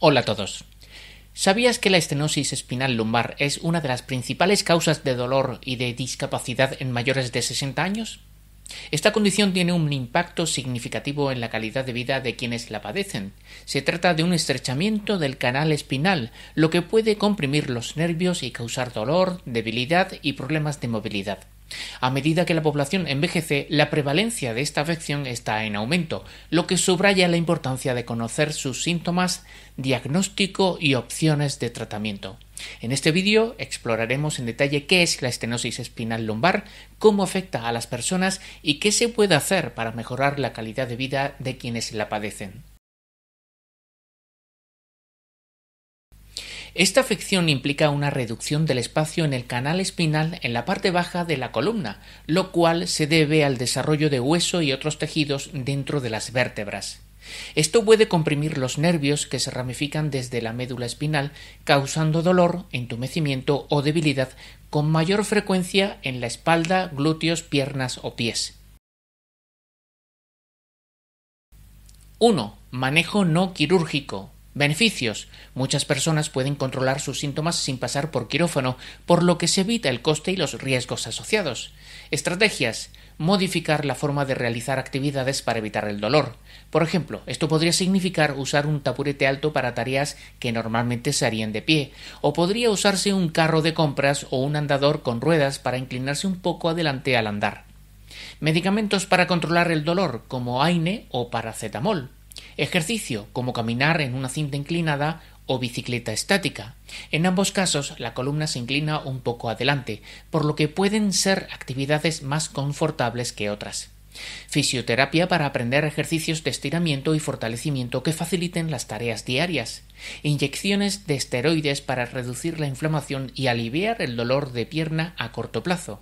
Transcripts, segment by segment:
Hola a todos. ¿Sabías que la estenosis espinal lumbar es una de las principales causas de dolor y de discapacidad en mayores de 60 años? Esta condición tiene un impacto significativo en la calidad de vida de quienes la padecen. Se trata de un estrechamiento del canal espinal, lo que puede comprimir los nervios y causar dolor, debilidad y problemas de movilidad. A medida que la población envejece, la prevalencia de esta afección está en aumento, lo que subraya la importancia de conocer sus síntomas, diagnóstico y opciones de tratamiento. En este vídeo exploraremos en detalle qué es la estenosis espinal lumbar, cómo afecta a las personas y qué se puede hacer para mejorar la calidad de vida de quienes la padecen. Esta afección implica una reducción del espacio en el canal espinal en la parte baja de la columna, lo cual se debe al desarrollo de hueso y otros tejidos dentro de las vértebras. Esto puede comprimir los nervios que se ramifican desde la médula espinal, causando dolor, entumecimiento o debilidad con mayor frecuencia en la espalda, glúteos, piernas o pies. 1. Manejo no quirúrgico Beneficios. Muchas personas pueden controlar sus síntomas sin pasar por quirófano, por lo que se evita el coste y los riesgos asociados. Estrategias. Modificar la forma de realizar actividades para evitar el dolor. Por ejemplo, esto podría significar usar un taburete alto para tareas que normalmente se harían de pie, o podría usarse un carro de compras o un andador con ruedas para inclinarse un poco adelante al andar. Medicamentos para controlar el dolor, como AINE o paracetamol. Ejercicio como caminar en una cinta inclinada o bicicleta estática. En ambos casos la columna se inclina un poco adelante, por lo que pueden ser actividades más confortables que otras. Fisioterapia para aprender ejercicios de estiramiento y fortalecimiento que faciliten las tareas diarias. Inyecciones de esteroides para reducir la inflamación y aliviar el dolor de pierna a corto plazo.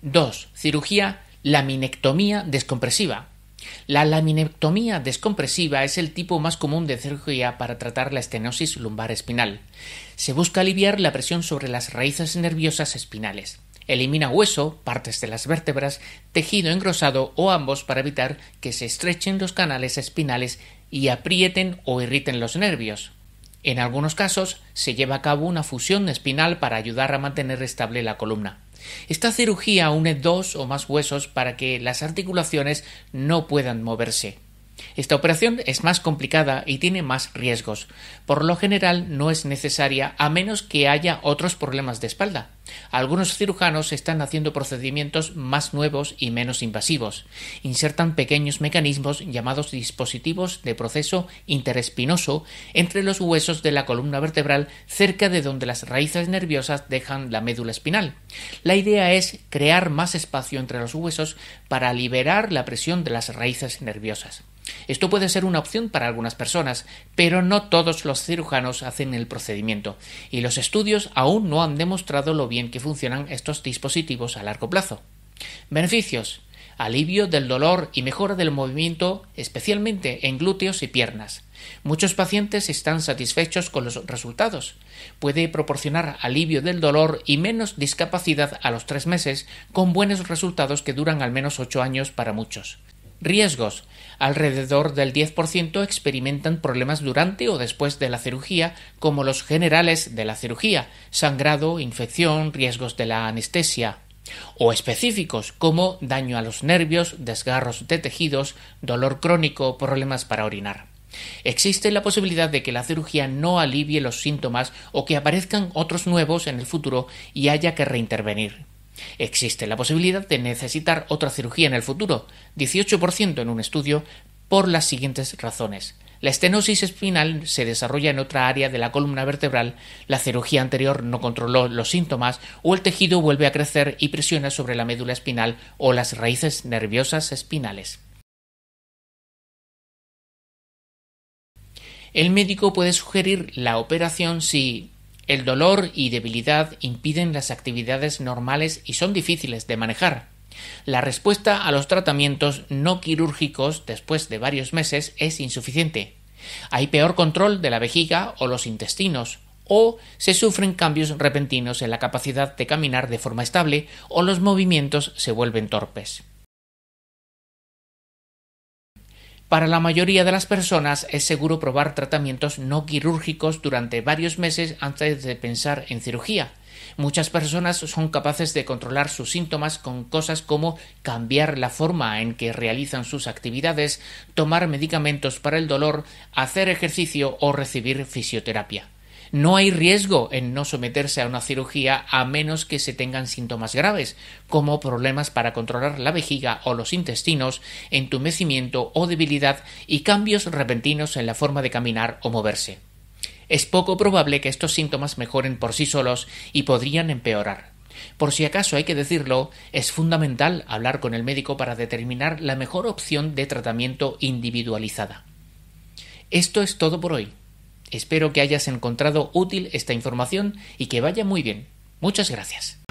2. Cirugía laminectomía descompresiva. La laminectomía descompresiva es el tipo más común de cirugía para tratar la estenosis lumbar espinal. Se busca aliviar la presión sobre las raíces nerviosas espinales. Elimina hueso, partes de las vértebras, tejido engrosado o ambos para evitar que se estrechen los canales espinales y aprieten o irriten los nervios. En algunos casos se lleva a cabo una fusión espinal para ayudar a mantener estable la columna. Esta cirugía une dos o más huesos para que las articulaciones no puedan moverse. Esta operación es más complicada y tiene más riesgos. Por lo general no es necesaria a menos que haya otros problemas de espalda. Algunos cirujanos están haciendo procedimientos más nuevos y menos invasivos. Insertan pequeños mecanismos llamados dispositivos de proceso interespinoso entre los huesos de la columna vertebral cerca de donde las raíces nerviosas dejan la médula espinal. La idea es crear más espacio entre los huesos para liberar la presión de las raíces nerviosas. Esto puede ser una opción para algunas personas, pero no todos los cirujanos hacen el procedimiento, y los estudios aún no han demostrado lo bien que funcionan estos dispositivos a largo plazo. Beneficios. Alivio del dolor y mejora del movimiento, especialmente en glúteos y piernas. Muchos pacientes están satisfechos con los resultados. Puede proporcionar alivio del dolor y menos discapacidad a los tres meses, con buenos resultados que duran al menos ocho años para muchos. Riesgos. Alrededor del 10% experimentan problemas durante o después de la cirugía, como los generales de la cirugía, sangrado, infección, riesgos de la anestesia, o específicos como daño a los nervios, desgarros de tejidos, dolor crónico, problemas para orinar. Existe la posibilidad de que la cirugía no alivie los síntomas o que aparezcan otros nuevos en el futuro y haya que reintervenir. Existe la posibilidad de necesitar otra cirugía en el futuro, 18% en un estudio, por las siguientes razones. La estenosis espinal se desarrolla en otra área de la columna vertebral, la cirugía anterior no controló los síntomas o el tejido vuelve a crecer y presiona sobre la médula espinal o las raíces nerviosas espinales. El médico puede sugerir la operación si el dolor y debilidad impiden las actividades normales y son difíciles de manejar. La respuesta a los tratamientos no quirúrgicos después de varios meses es insuficiente. Hay peor control de la vejiga o los intestinos, o se sufren cambios repentinos en la capacidad de caminar de forma estable o los movimientos se vuelven torpes. Para la mayoría de las personas es seguro probar tratamientos no quirúrgicos durante varios meses antes de pensar en cirugía. Muchas personas son capaces de controlar sus síntomas con cosas como cambiar la forma en que realizan sus actividades, tomar medicamentos para el dolor, hacer ejercicio o recibir fisioterapia. No hay riesgo en no someterse a una cirugía a menos que se tengan síntomas graves, como problemas para controlar la vejiga o los intestinos, entumecimiento o debilidad y cambios repentinos en la forma de caminar o moverse. Es poco probable que estos síntomas mejoren por sí solos y podrían empeorar. Por si acaso hay que decirlo, es fundamental hablar con el médico para determinar la mejor opción de tratamiento individualizada. Esto es todo por hoy. Espero que hayas encontrado útil esta información y que vaya muy bien. Muchas gracias.